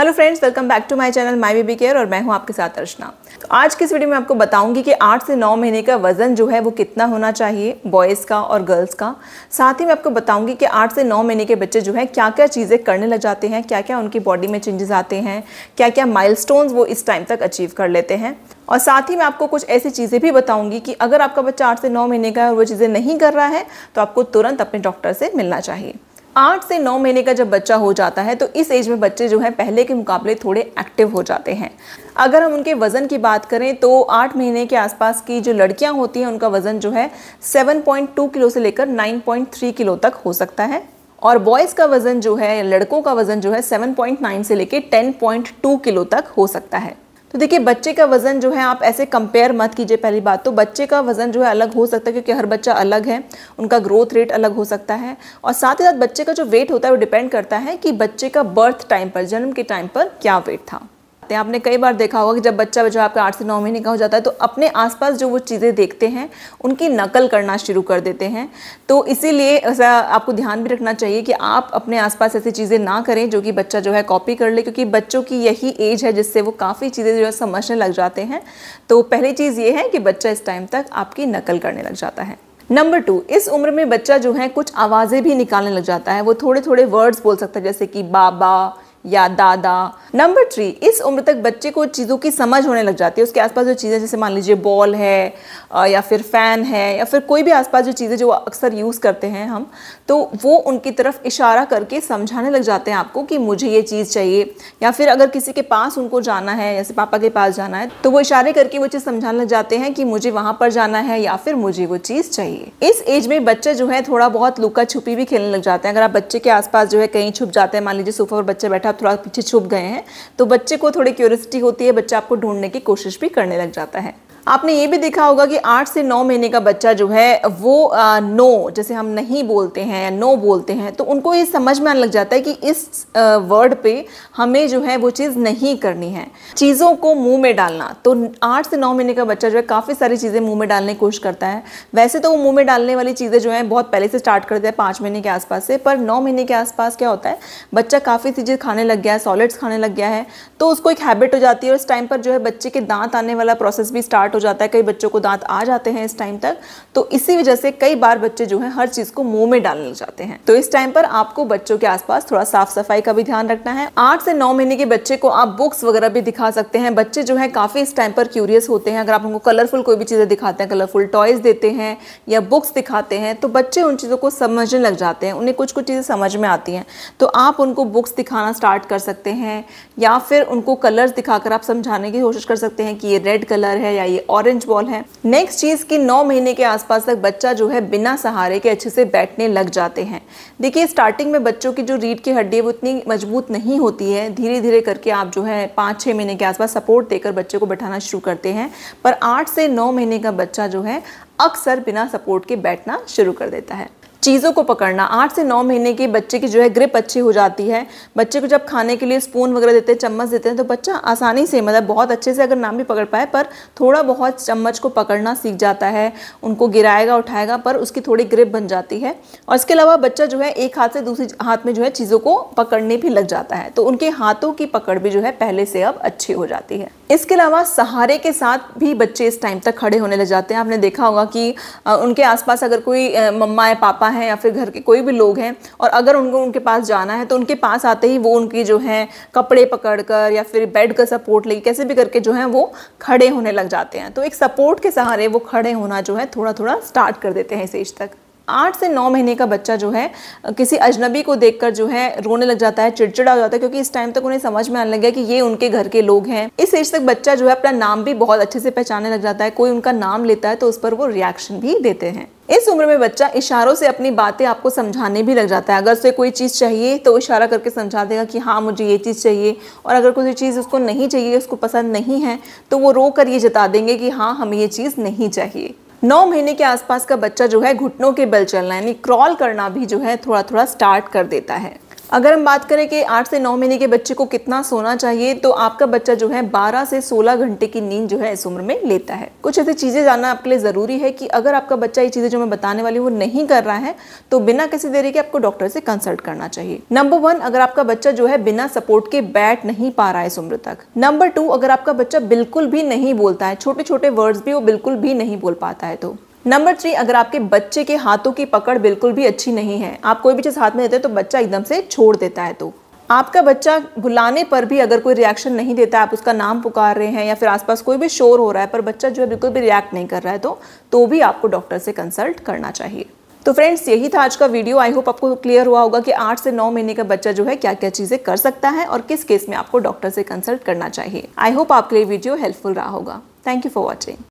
hello friends welcome back to my channel my baby care और मैं हूं आपके साथ अर्चना तो आज की इस वीडियो में आपको बताऊंगी कि आठ से नौ महीने का वजन जो है वो कितना होना चाहिए बॉयज़ का और गर्ल्स का साथ ही मैं आपको बताऊंगी कि आठ से नौ महीने के बच्चे जो है क्या क्या चीज़ें करने लग जाते हैं क्या क्या उनकी बॉडी में चेंजेस आते हैं क्या क्या माइल वो इस टाइम तक अचीव कर लेते हैं और साथ ही मैं आपको कुछ ऐसी चीज़ें भी बताऊंगी कि अगर आपका बच्चा आठ से नौ महीने का है और वो चीज़ें नहीं कर रहा है तो आपको तुरंत अपने डॉक्टर से मिलना चाहिए आठ से नौ महीने का जब बच्चा हो जाता है तो इस एज में बच्चे जो हैं पहले के मुकाबले थोड़े एक्टिव हो जाते हैं अगर हम उनके वज़न की बात करें तो आठ महीने के आसपास की जो लड़कियां होती हैं उनका वज़न जो है 7.2 किलो से लेकर 9.3 किलो तक हो सकता है और बॉयज़ का वज़न जो है लड़कों का वज़न जो है 7.9 से लेकर 10.2 किलो तक हो सकता है तो देखिए बच्चे का वज़न जो है आप ऐसे कंपेयर मत कीजिए पहली बात तो बच्चे का वज़न जो है अलग हो सकता है क्योंकि हर बच्चा अलग है उनका ग्रोथ रेट अलग हो सकता है और साथ ही साथ बच्चे का जो वेट होता है वो डिपेंड करता है कि बच्चे का बर्थ टाइम पर जन्म के टाइम पर क्या वेट था आते हैं आपने कई बार देखा होगा कि जब बच्चा जो आपका आठ से नौ महीने का हो जाता है तो अपने आसपास जो वो चीज़ें देखते हैं उनकी नकल करना शुरू कर देते हैं तो इसीलिए ऐसा आपको ध्यान भी रखना चाहिए कि आप अपने आसपास ऐसी चीज़ें ना करें जो कि बच्चा जो है कॉपी कर ले क्योंकि बच्चों की यही एज है जिससे वो काफ़ी चीज़ें जो है समझने लग जाते हैं तो पहली चीज़ ये है कि बच्चा इस टाइम तक आपकी नकल करने लग जाता है नंबर टू इस उम्र में बच्चा जो है कुछ आवाज़ें भी निकालने लग जाता है वो थोड़े थोड़े वर्ड्स बोल सकता है जैसे कि बाबा या दादा नंबर थ्री इस उम्र तक बच्चे को चीज़ों की समझ होने लग जाती है उसके आसपास जो चीज़ें जैसे मान लीजिए बॉल है या फिर फ़ैन है या फिर कोई भी आसपास जो चीज़ें जो अक्सर यूज़ करते हैं हम तो वो उनकी तरफ इशारा करके समझाने लग जाते हैं आपको कि मुझे ये चीज़ चाहिए या फिर अगर किसी के पास उनको जाना है जैसे पापा के पास जाना है तो वो इशारे करके वो चीज़ समझाने लग जाते हैं कि मुझे वहाँ पर जाना है या फिर मुझे वो चीज़ चाहिए इस एज में बच्चे जो है थोड़ा बहुत लुका छुपी भी खेलने लग जाते हैं अगर आप बच्चे के आसपास जो है कहीं छुप जाते हैं मान लीजिए सोफा पर बच्चा बैठा आप थोड़ा पीछे छुप गए हैं तो बच्चे को थोड़ी क्यूरियसिटी होती है बच्चा आपको ढूंढने की कोशिश भी करने लग जाता है आपने ये भी देखा होगा कि आठ से नौ महीने का बच्चा जो है वो आ, नो जैसे हम नहीं बोलते हैं नो बोलते हैं तो उनको ये समझ में आने लग जाता है कि इस आ, वर्ड पे हमें जो है वो चीज़ नहीं करनी है चीज़ों को मुंह में डालना तो आठ से नौ महीने का बच्चा जो है काफ़ी सारी चीज़ें मुंह में डालने की कोशिश करता है वैसे तो वो मुँह में डालने वाली चीज़ें जो है बहुत पहले से स्टार्ट करते हैं पाँच महीने के आसपास से पर नौ महीने के आसपास क्या होता है बच्चा काफ़ी चीज़ें खाने लग गया है सॉलिड्स खाने लग गया है तो उसको एक हैबिट हो जाती है और इस टाइम पर जो है बच्चे के दांत आने वाला प्रोसेस भी स्टार्ट स्टार्ट हो जाता है कई बच्चों को दांत आ जाते हैं इस टाइम तक तो इसी वजह से कई बार बच्चे जो है हर चीज को मुंह में डालने लग जाते हैं तो इस टाइम पर आपको बच्चों के आसपास थोड़ा साफ सफाई का भी ध्यान रखना है आठ से नौ महीने के बच्चे को आप बुक्स वगैरह भी दिखा सकते हैं बच्चे जो है काफी इस टाइम पर क्यूरियस होते हैं अगर आप उनको कलरफुल कोई भी चीजें दिखाते हैं कलरफुल टॉयज देते हैं या बुक्स दिखाते हैं तो बच्चे उन चीज़ों को समझने लग जाते हैं उन्हें कुछ कुछ चीज़ें समझ में आती हैं तो आप उनको बुक्स दिखाना स्टार्ट कर सकते हैं या फिर उनको कलर्स दिखाकर आप समझाने की कोशिश कर सकते हैं कि ये रेड कलर है या ये ऑरेंज बॉल है नेक्स्ट चीज़ की नौ महीने के आसपास तक बच्चा जो है बिना सहारे के अच्छे से बैठने लग जाते हैं देखिए स्टार्टिंग में बच्चों की जो रीढ़ की हड्डी है वो इतनी मजबूत नहीं होती है धीरे धीरे करके आप जो है पाँच छः महीने के आसपास सपोर्ट देकर बच्चे को बैठाना शुरू करते हैं पर आठ से नौ महीने का बच्चा जो है अक्सर बिना सपोर्ट के बैठना शुरू कर देता है चीज़ों को पकड़ना आठ से नौ महीने के बच्चे की जो है ग्रिप अच्छी हो जाती है बच्चे को जब खाने के लिए स्पून वगैरह देते हैं चम्मच देते हैं तो बच्चा आसानी से मतलब बहुत अच्छे से अगर नाम भी पकड़ पाए पर थोड़ा बहुत चम्मच को पकड़ना सीख जाता है उनको गिराएगा उठाएगा पर उसकी थोड़ी ग्रिप बन जाती है और इसके अलावा बच्चा जो है एक हाथ से दूसरे हाथ में जो है चीज़ों को पकड़ने भी लग जाता है तो उनके हाथों की पकड़ भी जो है पहले से अब अच्छी हो जाती है इसके अलावा सहारे के साथ भी बच्चे इस टाइम तक खड़े होने लग जाते हैं आपने देखा होगा कि उनके आसपास अगर कोई मम्मा या पापा है या फिर घर के कोई भी लोग हैं और अगर उनको उनके पास जाना है तो उनके पास आते ही वो उनकी जो है कपड़े पकड़ कर या फिर बेड का सपोर्ट लेके कैसे भी करके जो है वो खड़े होने लग जाते हैं तो एक सपोर्ट के सहारे वो खड़े होना जो है थोड़ा थोड़ा स्टार्ट कर देते हैं इस एज तक आठ से नौ महीने का बच्चा जो है किसी अजनबी को देखकर जो है रोने लग जाता है चिड़चिड़ा हो जाता है क्योंकि इस टाइम तक उन्हें समझ में आने लग गया कि ये उनके घर के लोग हैं इस एज तक बच्चा जो है अपना नाम भी बहुत अच्छे से पहचाने लग जाता है कोई उनका नाम लेता है तो उस पर वो रिएक्शन भी देते हैं इस उम्र में बच्चा इशारों से अपनी बातें आपको समझाने भी लग जाता है अगर उसे कोई चीज़ चाहिए तो इशारा करके समझा देगा कि हाँ मुझे ये चीज़ चाहिए और अगर कोई चीज़ उसको नहीं चाहिए उसको पसंद नहीं है तो वो रो कर ये जता देंगे कि हाँ हमें ये चीज़ नहीं चाहिए नौ महीने के आसपास का बच्चा जो है घुटनों के बल चलना यानी क्रॉल करना भी जो है थोड़ा थोड़ा स्टार्ट कर देता है अगर हम बात करें कि आठ से नौ महीने के बच्चे को कितना सोना चाहिए तो आपका बच्चा जो है बारह से सोलह घंटे की नींद जो है इस उम्र में लेता है कुछ ऐसी चीज़ें जानना आपके लिए ज़रूरी है कि अगर आपका बच्चा ये चीज़ें जो मैं बताने वाली हूँ नहीं कर रहा है तो बिना किसी देरी के आपको डॉक्टर से कंसल्ट करना चाहिए नंबर वन अगर आपका बच्चा जो है बिना सपोर्ट के बैठ नहीं पा रहा है इस उम्र तक नंबर टू अगर आपका बच्चा बिल्कुल भी नहीं बोलता है छोटे छोटे वर्ड्स भी वो बिल्कुल भी नहीं बोल पाता है तो नंबर थ्री अगर आपके बच्चे के हाथों की पकड़ बिल्कुल भी अच्छी नहीं है आप कोई भी चीज़ हाथ में देते हैं तो बच्चा एकदम से छोड़ देता है तो आपका बच्चा बुलाने पर भी अगर कोई रिएक्शन नहीं देता आप उसका नाम पुकार रहे हैं या फिर आसपास कोई भी शोर हो रहा है पर बच्चा जो है बिल्कुल भी रिएक्ट नहीं कर रहा है तो तो भी आपको डॉक्टर से कंसल्ट करना चाहिए तो फ्रेंड्स यही था आज का वीडियो आई होप आपको क्लियर हुआ होगा कि आठ से नौ महीने का बच्चा जो है क्या क्या चीज़ें कर सकता है और किस केस में आपको डॉक्टर से कंसल्ट करना चाहिए आई होप आपके लिए वीडियो हेल्पफुल रहा होगा थैंक यू फॉर वॉचिंग